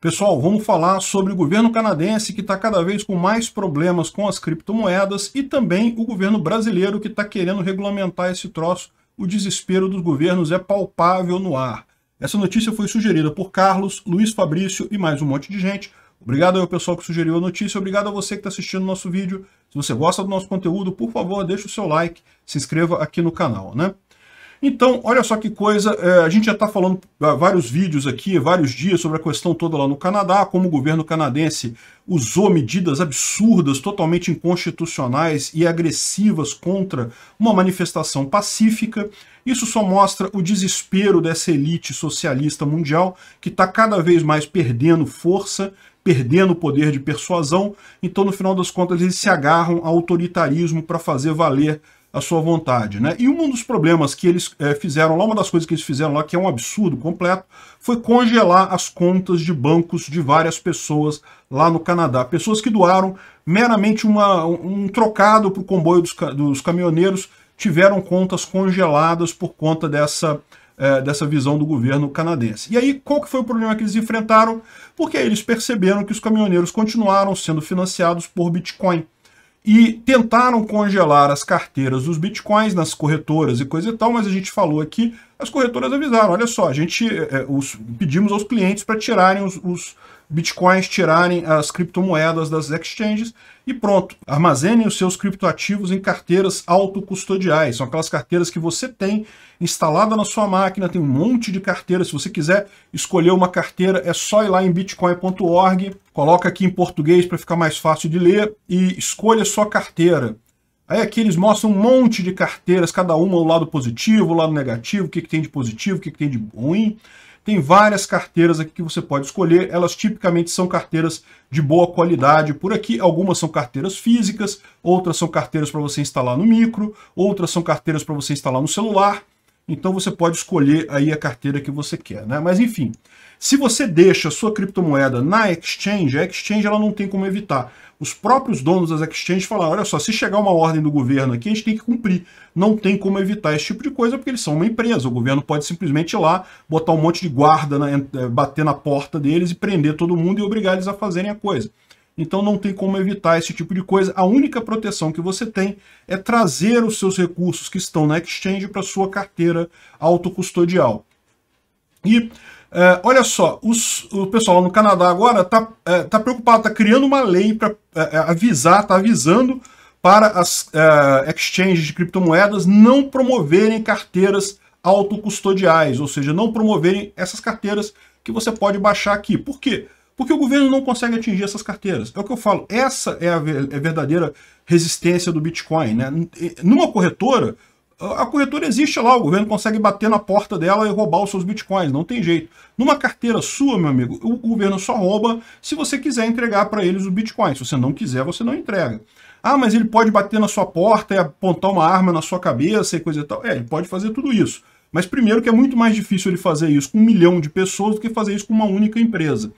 Pessoal, vamos falar sobre o governo canadense que está cada vez com mais problemas com as criptomoedas e também o governo brasileiro que está querendo regulamentar esse troço. O desespero dos governos é palpável no ar. Essa notícia foi sugerida por Carlos, Luiz Fabrício e mais um monte de gente. Obrigado ao pessoal que sugeriu a notícia, obrigado a você que está assistindo o nosso vídeo. Se você gosta do nosso conteúdo, por favor, deixe o seu like, se inscreva aqui no canal, né? Então, olha só que coisa, é, a gente já está falando há vários vídeos aqui, vários dias, sobre a questão toda lá no Canadá, como o governo canadense usou medidas absurdas, totalmente inconstitucionais e agressivas contra uma manifestação pacífica. Isso só mostra o desespero dessa elite socialista mundial, que está cada vez mais perdendo força, perdendo o poder de persuasão. Então, no final das contas, eles se agarram ao autoritarismo para fazer valer a sua vontade. Né? E um dos problemas que eles é, fizeram lá, uma das coisas que eles fizeram lá, que é um absurdo completo, foi congelar as contas de bancos de várias pessoas lá no Canadá. Pessoas que doaram meramente uma, um trocado para o comboio dos, dos, caminhoneiros tiveram contas congeladas por conta dessa, é, dessa visão do governo canadense. E aí, qual que foi o problema que eles enfrentaram? Porque eles perceberam que os caminhoneiros continuaram sendo financiados por Bitcoin e tentaram congelar as carteiras dos bitcoins nas corretoras e coisa e tal, mas a gente falou aqui, as corretoras avisaram, olha só, a gente é, os, pedimos aos clientes para tirarem os, os, bitcoins, tirarem as criptomoedas das exchanges e pronto, armazenem os seus criptoativos em carteiras autocustodiais, são aquelas carteiras que você tem instalada na sua máquina, tem um monte de carteiras, se você quiser escolher uma carteira, é só ir lá em bitcoin.org, coloca aqui em português para ficar mais fácil de ler e escolha sua carteira. Aí aqui eles mostram um monte de carteiras, cada uma o lado positivo, o lado negativo, o que, que tem de positivo, o que, que tem de ruim. Tem várias carteiras aqui que você pode escolher, elas tipicamente são carteiras de boa qualidade. Por aqui, algumas são carteiras físicas, outras são carteiras para você instalar no micro, outras são carteiras para você instalar no celular. Então você pode escolher aí a carteira que você quer, né? Mas enfim, se você deixa sua criptomoeda na exchange, a exchange ela não tem como evitar. Os próprios donos das exchanges falam, olha só, se chegar uma ordem do governo aqui, a gente tem que cumprir. Não tem como evitar esse tipo de coisa, porque eles são uma empresa. O governo pode simplesmente ir lá, botar um monte de guarda, na, eh, bater na porta deles e prender todo mundo e obrigar eles a fazerem a coisa. Então não tem como evitar esse tipo de coisa. A única proteção que você tem é trazer os seus recursos que estão na exchange para sua carteira autocustodial. E é, olha só, os, o pessoal no Canadá agora está é, tá preocupado, está criando uma lei para é, é, avisar, está avisando para as é, exchanges de criptomoedas não promoverem carteiras autocustodiais, ou seja, não promoverem essas carteiras que você pode baixar aqui. Por quê? Porque o governo não consegue atingir essas carteiras. É o que eu falo, essa é, é a verdadeira resistência do Bitcoin. Né? Numa corretora, a corretora existe lá, o governo consegue bater na porta dela e roubar os seus bitcoins, não tem jeito. Numa carteira sua, meu amigo, o governo só rouba se você quiser entregar para eles os bitcoins. Se você não quiser, você não entrega. Ah, mas ele pode bater na sua porta e apontar uma arma na sua cabeça e coisa e tal. É, ele pode fazer tudo isso. Mas primeiro que é muito mais difícil ele fazer isso com um milhão de pessoas do que fazer isso com uma única empresa.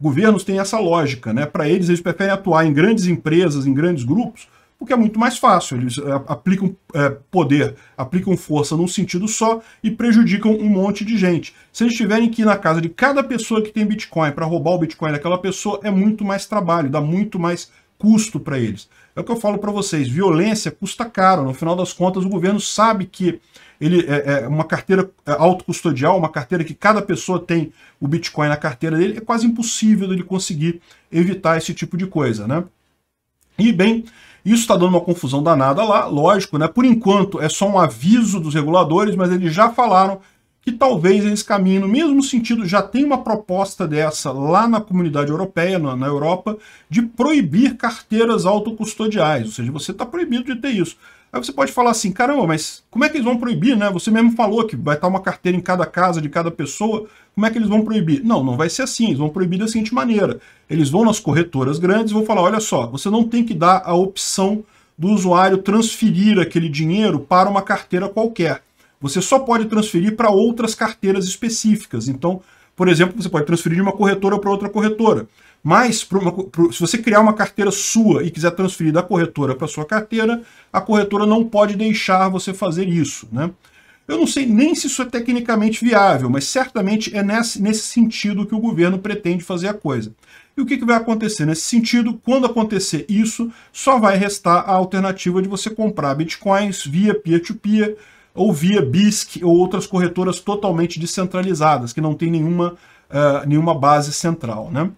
Governos têm essa lógica, né? Para eles, eles preferem atuar em grandes empresas, em grandes grupos, porque é muito mais fácil. Eles é, aplicam é, poder, aplicam força num sentido só e prejudicam um monte de gente. Se eles tiverem que ir na casa de cada pessoa que tem Bitcoin para roubar o Bitcoin daquela pessoa, é muito mais trabalho, dá muito mais custo para eles. É o que eu falo para vocês, violência custa caro. No final das contas, o governo sabe que ele é, é uma carteira é, autocustodial, uma carteira que cada pessoa tem o Bitcoin na carteira dele, é quase impossível ele conseguir evitar esse tipo de coisa, né? E bem, isso está dando uma confusão danada lá, lógico, né? Por enquanto é só um aviso dos reguladores, mas eles já falaram que talvez eles caminhem no mesmo sentido, já tem uma proposta dessa lá na comunidade europeia, na, na Europa, de proibir carteiras autocustodiais, ou seja, você está proibido de ter isso. Aí você pode falar assim, caramba, mas como é que eles vão proibir, né? Você mesmo falou que vai estar uma carteira em cada casa, de cada pessoa, como é que eles vão proibir? Não, não vai ser assim, eles vão proibir da seguinte maneira. Eles vão nas corretoras grandes e vão falar, olha só, você não tem que dar a opção do usuário transferir aquele dinheiro para uma carteira qualquer você só pode transferir para outras carteiras específicas. Então, por exemplo, você pode transferir de uma corretora para outra corretora. Mas, se você criar uma carteira sua e quiser transferir da corretora para sua carteira, a corretora não pode deixar você fazer isso. Né? Eu não sei nem se isso é tecnicamente viável, mas certamente é nesse, nesse sentido que o governo pretende fazer a coisa. E o que, que vai acontecer nesse sentido? Quando acontecer isso, só vai restar a alternativa de você comprar bitcoins via peer-to-peer, peer to peer ou via BISC ou outras corretoras totalmente descentralizadas, que não tem nenhuma, uh, nenhuma base central. Né?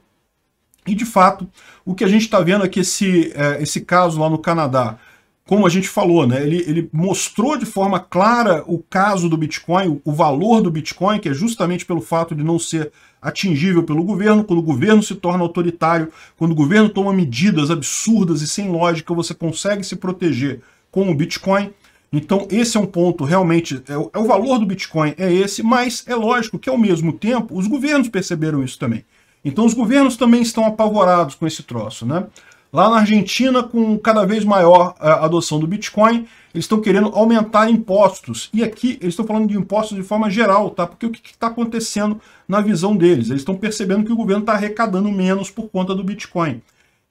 E, de fato, o que a gente está vendo é que esse, uh, esse caso lá no Canadá, como a gente falou, né, ele, ele mostrou de forma clara o caso do Bitcoin, o, o valor do Bitcoin, que é justamente pelo fato de não ser atingível pelo governo, quando o governo se torna autoritário, quando o governo toma medidas absurdas e sem lógica, você consegue se proteger com o Bitcoin. Então esse é um ponto realmente, é o, é o valor do Bitcoin é esse, mas é lógico que ao mesmo tempo os governos perceberam isso também. Então os governos também estão apavorados com esse troço, né? Lá na Argentina, com cada vez maior eh, adoção do Bitcoin, eles estão querendo aumentar impostos. E aqui eles estão falando de impostos de forma geral, tá? Porque o que está acontecendo na visão deles? Eles estão percebendo que o governo está arrecadando menos por conta do Bitcoin.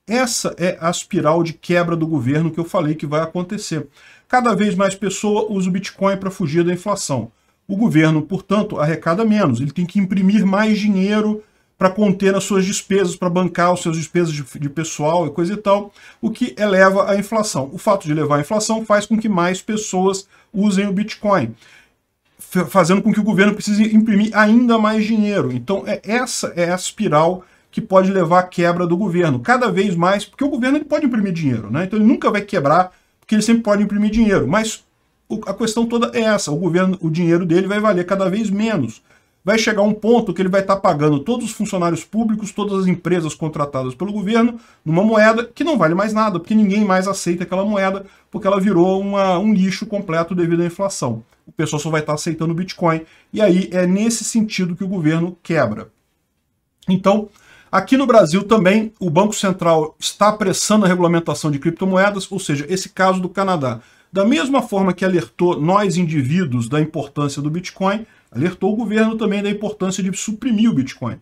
Essa é a espiral de quebra do governo que eu falei que vai acontecer. Cada vez mais pessoa usa o Bitcoin para fugir da inflação. O governo, portanto, arrecada menos. Ele tem que imprimir mais dinheiro para conter as suas despesas, para bancar os seus despesas de, pessoal e coisa e tal, o que eleva a inflação. O fato de levar a inflação faz com que mais pessoas usem o Bitcoin, fazendo com que o governo precise imprimir ainda mais dinheiro. Então, é essa é a espiral que pode levar à quebra do governo, cada vez mais, porque o governo ele pode imprimir dinheiro, né? Então ele nunca vai quebrar porque ele sempre pode imprimir dinheiro. Mas a questão toda é essa: o governo, o dinheiro dele vai valer cada vez menos. Vai chegar um ponto que ele vai estar tá pagando todos os funcionários públicos, todas as empresas contratadas pelo governo, numa moeda que não vale mais nada, porque ninguém mais aceita aquela moeda, porque ela virou uma, um lixo completo devido à inflação. O pessoal só vai estar tá aceitando o Bitcoin. E aí é nesse sentido que o governo quebra. Então, Aqui no Brasil também, o Banco Central está apressando a regulamentação de criptomoedas, ou seja, esse caso do Canadá. Da mesma forma que alertou nós indivíduos da importância do Bitcoin, alertou o governo também da importância de suprimir o Bitcoin.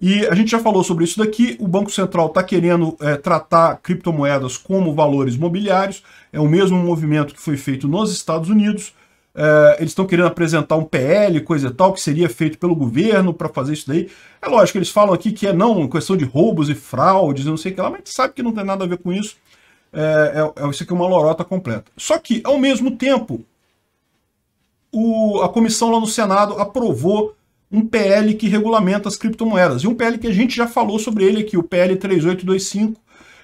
E a gente já falou sobre isso daqui, o Banco Central está querendo é, tratar criptomoedas como valores mobiliários, é o mesmo movimento que foi feito nos Estados Unidos, é, eles estão querendo apresentar um PL, coisa e tal, que seria feito pelo governo para fazer isso daí. É lógico, eles falam aqui que é não, questão de roubos e fraudes e não sei o que lá, mas a gente sabe que não tem nada a ver com isso. É, é, é isso aqui é uma lorota completa. Só que, ao mesmo tempo, o, a comissão lá no Senado aprovou um PL que regulamenta as criptomoedas. E um PL que a gente já falou sobre ele aqui, o PL 3825,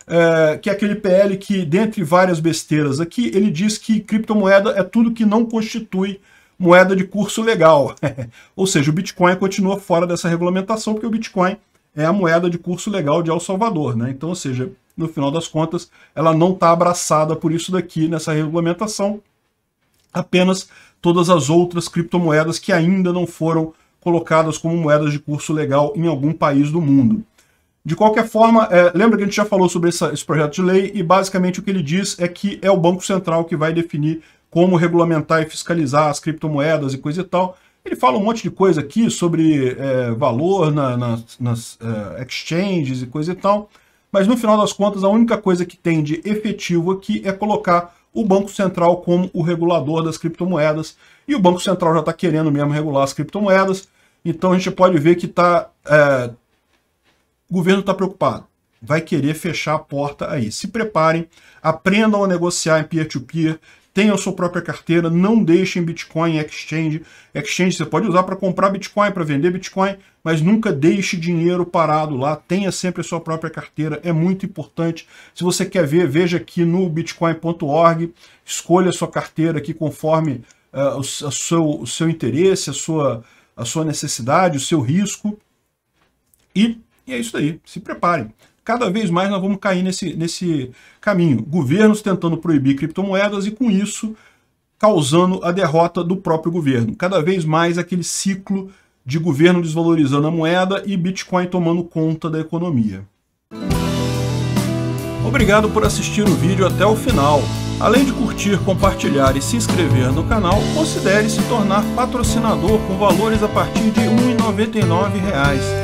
é, que é aquele PL que, dentre várias besteiras aqui, ele diz que criptomoeda é tudo que não constitui moeda de curso legal. Ou seja, o Bitcoin continua fora dessa regulamentação, porque o Bitcoin é a moeda de curso legal de El Salvador. Né? Então, ou seja, no final das contas, ela não está abraçada por isso daqui nessa regulamentação. Apenas todas as outras criptomoedas que ainda não foram colocadas como moedas de curso legal em algum país do mundo. De qualquer forma, é, lembra que a gente já falou sobre essa, esse projeto de lei e basicamente o que ele diz é que é o Banco Central que vai definir como regulamentar e fiscalizar as criptomoedas e coisa e tal. Ele fala um monte de coisa aqui sobre é, valor na, nas, nas é, exchanges e coisa e tal, mas no final das contas a única coisa que tem de efetivo aqui é colocar o Banco Central como o regulador das criptomoedas, e o Banco Central já está querendo mesmo regular as criptomoedas, então a gente pode ver que está é, o governo está preocupado. Vai querer fechar a porta aí. Se preparem, aprendam a negociar em peer-to-peer, tenham sua própria carteira, não deixem Bitcoin em exchange. Exchange você pode usar para comprar Bitcoin, para vender Bitcoin, mas nunca deixe dinheiro parado lá, tenha sempre a sua própria carteira, é muito importante. Se você quer ver, veja aqui no bitcoin.org, escolha a sua carteira aqui conforme uh, o, seu, o seu interesse, a sua, a sua necessidade, o seu risco. E e é isso aí, se preparem. Cada vez mais nós vamos cair nesse, nesse caminho. Governos tentando proibir criptomoedas e com isso causando a derrota do próprio governo. Cada vez mais aquele ciclo de governo desvalorizando a moeda e Bitcoin tomando conta da economia. Obrigado por assistir o vídeo até o final. Além de curtir, compartilhar e se inscrever no canal, considere se tornar patrocinador com valores a partir de R$ 1,99